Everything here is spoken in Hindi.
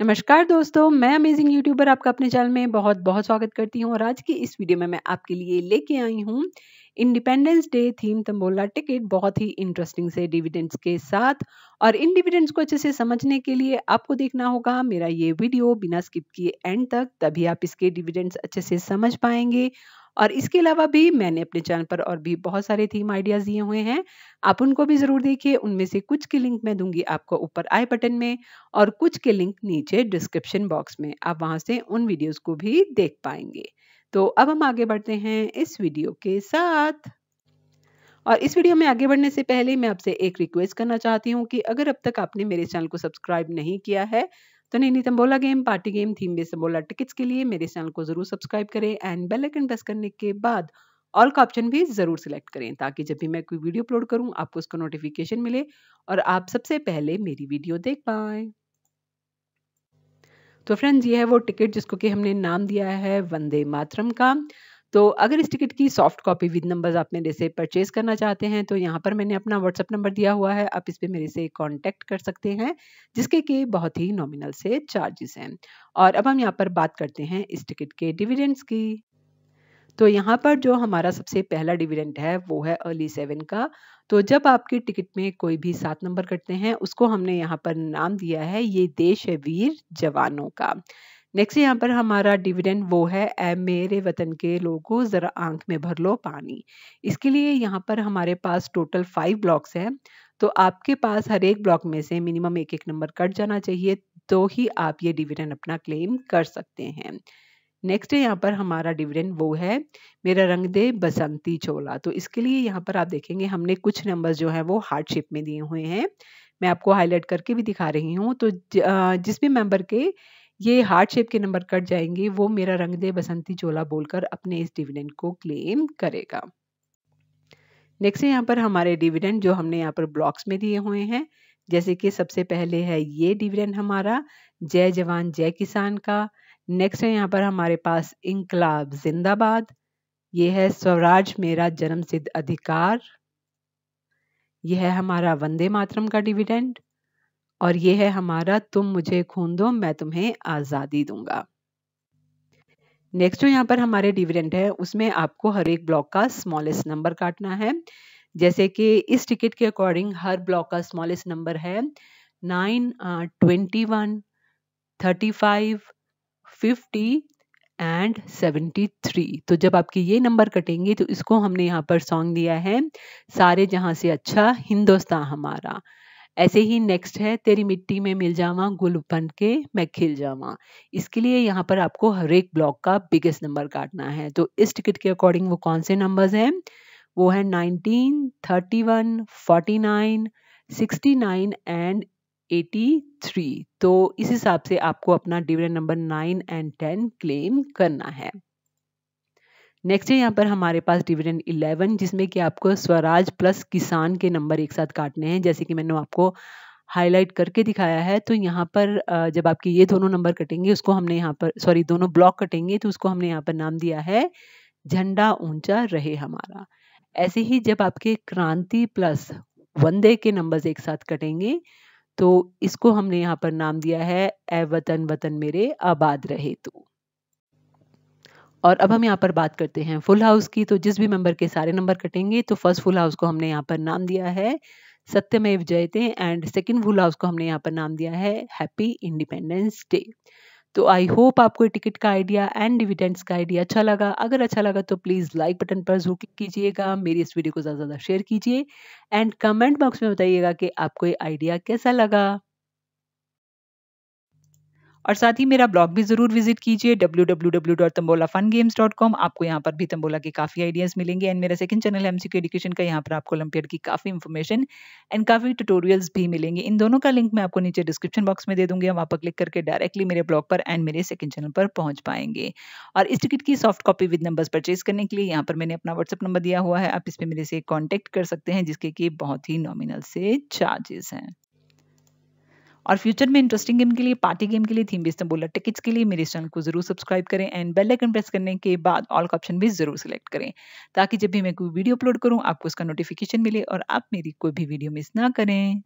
नमस्कार दोस्तों मैं अमेजिंग यूट्यूबर आपका अपने चैनल में बहुत बहुत स्वागत करती हूं और आज की इस वीडियो में मैं आपके लिए लेके आई हूँ independence day theme tambola ticket बहुत ही इंटरेस्टिंग से डिविडेंड्स के साथ और इन डिविडेंड्स को अच्छे से समझने के लिए आपको देखना होगा मेरा ये वीडियो बिना स्किप किए एंड तक तभी आप इसके डिविडेंड्स अच्छे से समझ पाएंगे और इसके अलावा भी मैंने अपने चैनल पर और भी बहुत सारे थीम आइडियाज़ दिए हुए हैं आप उनको भी ज़रूर देखिए उनमें से कुछ के लिंक मैं दूंगी आपको ऊपर आई बटन में और कुछ के लिंक नीचे डिस्क्रिप्शन बॉक्स में आप वहां से उन वीडियोज़ को भी देख पाएंगे तो अब हम आगे बढ़ते हैं इस वीडियो के साथ और इस वीडियो में आगे बढ़ने से पहले मैं आपसे एक रिक्वेस्ट करना चाहती हूँ कि अगर अब तक आपने मेरे चैनल को सब्सक्राइब नहीं किया है तो नहीं नहीं tambola game party game theme base tambola tickets के लिए मेरे चैनल को ज़रूर सब्सक्राइब करें एंड बेल आइकन प्रेस करने के बाद ऑल का ऑप्शन भी ज़रूर सिलेक्ट करें ताकि जब भी मैं कोई वीडियो अपलोड करूं आपको उसका नोटिफिकेशन मिले और आप सबसे पहले मेरी वीडियो देख पाए तो फ्रेंड्स ये है वो टिकट जिसको कि हमने नाम दिया है वंदे मातरम का तो अगर इस टिकट की सॉफ्ट कॉपी विद नंबर्स आप मेरे से परचेज़ करना चाहते हैं तो यहाँ पर मैंने अपना व्हाट्सअप नंबर दिया हुआ है आप इस पर मेरे से कॉन्टैक्ट कर सकते हैं जिसके कि बहुत ही नॉमिनल से चार्जेस हैं और अब हम यहाँ पर बात करते हैं इस टिकट के डिविडेंड्स की तो यहाँ पर जो हमारा सबसे पहला डिविडेंट है वो है अर्ली सेवन का तो जब आपके टिकट में कोई भी सात नंबर कटते हैं उसको हमने यहाँ पर नाम दिया है ये देश है वीर जवानों का नेक्स्ट यहाँ पर हमारा डिविडेंड वो है ए मेरे वतन के लोगों ज़रा आंख में भर लो पानी इसके लिए यहाँ पर हमारे पास टोटल फाइव ब्लॉक्स हैं तो आपके पास हर एक ब्लॉक में से मिनिमम एक एक नंबर कट जाना चाहिए तो ही आप ये डिविडेंड अपना क्लेम कर सकते हैं नेक्स्ट है यहाँ पर हमारा डिविडेंड वो है मेरा रंग दे बसंती चोला तो इसके लिए यहाँ पर आप देखेंगे हमने कुछ नंबर्स जो है वो हार्ड शेप में दिए हुए हैं मैं आपको हाईलाइट करके भी दिखा रही हूँ तो जिस भी मेंबर के ये हार्ट शेप के नंबर कट जाएंगे वो मेरा रंग दे बसंती चोला बोलकर अपने इस डिविडेंड को क्लेम करेगा नेक्स्ट यहाँ पर हमारे डिविडेंड जो हमने यहाँ पर ब्लॉक्स में दिए हुए हैं जैसे कि सबसे पहले है ये डिविडेंड हमारा जय जवान जय किसान का नेक्स्ट है यहाँ पर हमारे पास इंकलाब जिंदाबाद ये है स्वराज मेरा जन्म सिद्ध अधिकार यह है हमारा वंदे मातरम का डिविडेंड और ये है हमारा तुम मुझे खून दो मैं तुम्हें आज़ादी दूंगा नेक्स्ट जो यहाँ पर हमारे डिविडेंड है उसमें आपको हर एक ब्लॉक का स्मॉलेस्ट नंबर काटना है जैसे कि इस टिकट के अकॉर्डिंग हर ब्लॉक का स्मॉलेस्ट नंबर है nine twenty one thirty five fifty and seventy three तो जब आपके ये नंबर कटेंगे तो इसको हमने यहाँ पर सॉन्ग दिया है सारे जहाँ से अच्छा हिंदुस्तान हमारा ऐसे ही नेक्स्ट है तेरी मिट्टी में मिल जावा गुल बन के मैं खिल जावा इसके लिए यहाँ पर आपको हर एक ब्लॉक का बिगेस्ट नंबर काटना है तो इस टिकट के अकॉर्डिंग वो कौन से नंबर्स हैं वो है nineteen thirty one forty nine sixty nine and eighty three तो इस हिसाब से आपको अपना dividend number nine and ten claim करना है नेक्स्ट है यहाँ पर हमारे पास डिविडेंड इलेवन जिसमें कि आपको स्वराज प्लस किसान के नंबर एक साथ काटने हैं जैसे कि मैंने आपको हाईलाइट करके दिखाया है तो यहाँ पर जब आपके ये दोनों नंबर कटेंगे उसको हमने यहाँ पर सॉरी दोनों ब्लॉक कटेंगे तो उसको हमने यहाँ पर नाम दिया है झंडा ऊंचा रहे हमारा ऐसे ही जब आपके क्रांति प्लस वंदे के नंबर्स एक साथ कटेंगे तो इसको हमने यहाँ पर नाम दिया है ए वतन वतन मेरे आबाद रहे तो और अब हम यहाँ पर बात करते हैं फुल हाउस की तो जिस भी मेंबर के सारे नंबर कटेंगे तो फर्स्ट फुल हाउस को हमने यहाँ पर नाम दिया है सत्यमेव जयते एंड सेकेंड फुल हाउस को हमने यहाँ पर नाम दिया है हैप्पी इंडिपेंडेंस डे तो आई होप आपको टिकट का आइडिया एंड डिविडेंड्स का आइडिया अच्छा लगा अगर अच्छा लगा तो प्लीज़ लाइक बटन पर जरूर क्लिक कीजिएगा मेरी इस वीडियो को ज़्यादा से ज़्यादा शेयर कीजिए एंड कमेंट बॉक्स में बताइएगा कि आपको ये आइडिया कैसा लगा और साथ ही मेरा ब्लॉग भी जरूर विजिट कीजिए W W W dot tambola fun games dot com आपको यहाँ पर भी तम्बोला के काफी आइडियाज मिलेंगे एंड मेरा सेकंड चैनल है एमसीक्यू एडुकेशन का यहाँ पर आपको ओलंपियड की काफी इन्फॉर्मेशन एंड काफी ट्यूटोरियल्स भी मिलेंगे इन दोनों का लिंक मैं आपको नीचे डिस्क्रिप्शन बॉक्स में दे दूंगी वहाँ पर क्लिक करके डायरेक्टली मेरे ब्लॉग पर एंड मेरे सेकंड चैनल पर पहुंच पाएंगे और इस टिकट की soft copy with numbers purchase करने के लिए यहाँ पर मैंने अपना व्हाट्सअप नंबर दिया हुआ है आप इस पर मेरे से कॉन्टेक्ट कर सकते हैं जिसके कि बहुत ही नॉमिनल से चार्जेस हैं और फ्यूचर में इंटरेस्टिंग गेम के लिए पार्टी गेम के लिए थीम बेस्ट बोला टिकट्स के लिए मेरे चैनल को जरूर सब्सक्राइब करें एंड बेल आइकन प्रेस करने के बाद ऑल का ऑप्शन भी जरूर सिलेक्ट करें ताकि जब भी मैं कोई वीडियो अपलोड करूँ आपको उसका नोटिफिकेशन मिले और आप मेरी कोई भी वीडियो मिस ना करें